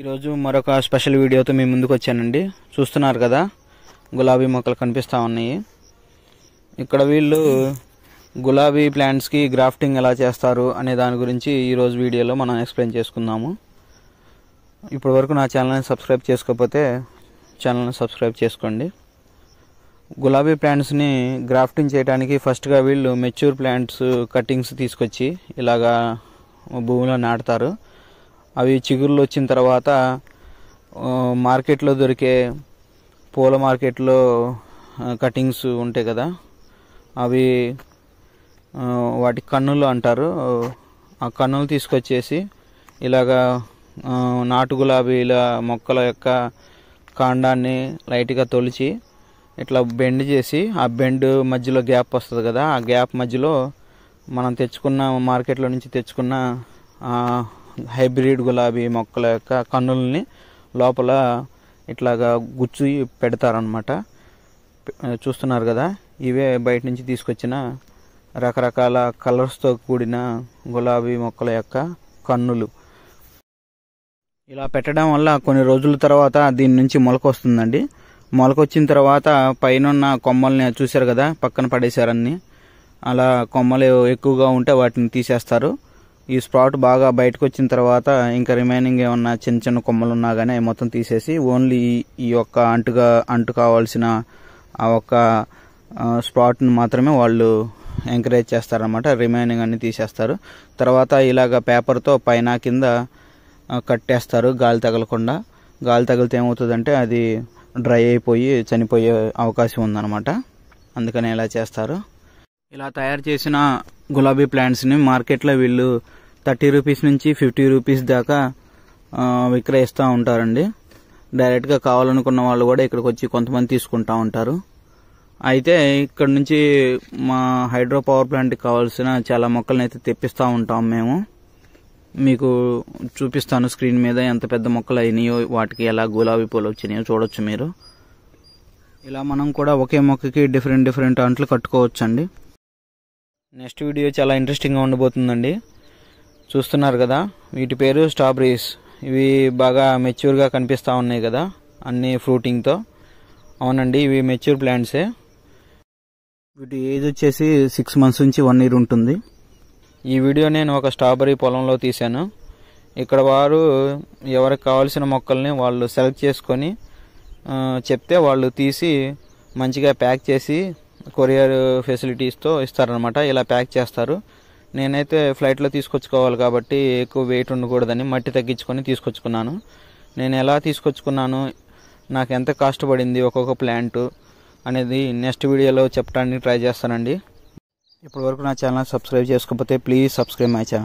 ఈరోజు మరొక స్పెషల్ వీడియోతో మీ ముందుకు వచ్చానండి చూస్తున్నారు కదా గులాబీ మొక్కలు కనిపిస్తూ ఉన్నాయి ఇక్కడ వీళ్ళు గులాబీ ప్లాంట్స్కి గ్రాఫ్టింగ్ ఎలా చేస్తారు అనే దాని గురించి ఈరోజు వీడియోలో మనం ఎక్స్ప్లెయిన్ చేసుకుందాము ఇప్పటి వరకు నా ఛానల్ని సబ్స్క్రైబ్ చేసుకోకపోతే ఛానల్ని సబ్స్క్రైబ్ చేసుకోండి గులాబీ ప్లాంట్స్ని గ్రాఫ్టింగ్ చేయడానికి ఫస్ట్గా వీళ్ళు మెచ్యూర్ ప్లాంట్స్ కట్టింగ్స్ తీసుకొచ్చి ఇలాగా భూమిలో నాటుతారు అవి చిగుర్లు వచ్చిన తర్వాత మార్కెట్లో దొరికే పూల మార్కెట్లో కటింగ్స్ ఉంటాయి కదా అవి వాటి కన్నులు అంటారు ఆ కన్నులు తీసుకొచ్చేసి ఇలాగా నాటు గులాబీ ఇలా మొక్కల యొక్క కాండాన్ని లైట్గా తొలిచి ఇట్లా బెండ్ చేసి ఆ బెండ్ మధ్యలో గ్యాప్ వస్తుంది కదా ఆ గ్యాప్ మధ్యలో మనం తెచ్చుకున్న మార్కెట్లో నుంచి తెచ్చుకున్న హైబ్రిడ్ గులాబీ మొక్కల యొక్క కన్నుల్ని లోపల ఇట్లాగా గుచ్చి పెడతారనమాట చూస్తున్నారు కదా ఇవే బయట నుంచి తీసుకొచ్చిన రకరకాల కలర్స్తో కూడిన గులాబీ మొక్కల యొక్క కన్నులు ఇలా పెట్టడం వల్ల కొన్ని రోజుల తర్వాత దీని నుంచి మొలక వస్తుందండి మొలక వచ్చిన తర్వాత పైన కొమ్మల్ని చూశారు కదా పక్కన పడేశారని అలా కొమ్మలు ఎక్కువగా ఉంటే వాటిని తీసేస్తారు ఈ స్ప్రాట్ బాగా బయటకు వచ్చిన తర్వాత ఇంకా రిమైనింగ్ ఏమన్నా చిన్న చిన్న కొమ్మలు ఉన్నా కానీ అవి మొత్తం తీసేసి ఓన్లీ ఈ యొక్క అంటుగా అంటు కావాల్సిన ఆ ఒక్క స్ప్రాట్ని మాత్రమే వాళ్ళు ఎంకరేజ్ చేస్తారనమాట రిమైనింగ్ అన్ని తీసేస్తారు తర్వాత ఇలాగ పేపర్తో పైన కింద కట్టేస్తారు గాలి తగలకుండా గాలి తగిలితే ఏమవుతుందంటే అది డ్రై అయిపోయి చనిపోయే అవకాశం ఉందన్నమాట అందుకని ఇలా చేస్తారు ఇలా తయారు చేసిన గులాబీ ప్లాంట్స్ని మార్కెట్లో వీళ్ళు థర్టీ రూపీస్ నుంచి ఫిఫ్టీ రూపీస్ దాకా విక్రయిస్తూ ఉంటారండి డైరెక్ట్గా కావాలనుకున్న వాళ్ళు కూడా ఇక్కడికి వచ్చి కొంతమంది తీసుకుంటూ ఉంటారు అయితే ఇక్కడ నుంచి మా హైడ్రో పవర్ ప్లాంట్కి కావాల్సిన చాలా మొక్కలను అయితే తెప్పిస్తూ ఉంటాం మేము మీకు చూపిస్తాను స్క్రీన్ మీద ఎంత పెద్ద మొక్కలు అయినాయో వాటికి ఎలా గులాబీ పూలు వచ్చినాయో చూడొచ్చు మీరు ఇలా మనం కూడా ఒకే మొక్కకి డిఫరెంట్ డిఫరెంట్ అంట్లు కట్టుకోవచ్చండి నెక్స్ట్ వీడియో చాలా ఇంట్రెస్టింగ్గా ఉండబోతుందండి చూస్తున్నారు కదా వీటి పేరు స్ట్రాబెరీస్ ఇవి బాగా మెచ్యూర్గా కనిపిస్తూ ఉన్నాయి కదా అన్ని ఫ్రూటింగ్తో అవునండి ఇవి మెచ్యూర్ ప్లాంట్సే వీటి ఏజ్ వచ్చేసి సిక్స్ మంత్స్ నుంచి వన్ ఇయర్ ఉంటుంది ఈ వీడియో నేను ఒక స్ట్రాబెరీ పొలంలో తీశాను ఇక్కడ వారు ఎవరికి కావాల్సిన మొక్కల్ని వాళ్ళు సెలెక్ట్ చేసుకొని చెప్తే వాళ్ళు తీసి మంచిగా ప్యాక్ చేసి కొరియర్ ఫెసిలిటీస్తో ఇస్తారనమాట ఇలా ప్యాక్ చేస్తారు నేనైతే ఫ్లైట్లో తీసుకొచ్చుకోవాలి కాబట్టి ఎక్కువ వెయిట్ ఉండకూడదని మట్టి తగ్గించుకొని తీసుకొచ్చుకున్నాను నేను ఎలా తీసుకొచ్చుకున్నాను నాకు ఎంత కాస్ట్ పడింది ఒక్కొక్క ప్లాంటు అనేది నెక్స్ట్ వీడియోలో చెప్పడానికి ట్రై చేస్తానండి ఇప్పటివరకు నా ఛానల్ సబ్స్క్రైబ్ చేసుకోకపోతే ప్లీజ్ సబ్స్క్రైబ్ మై ఛానల్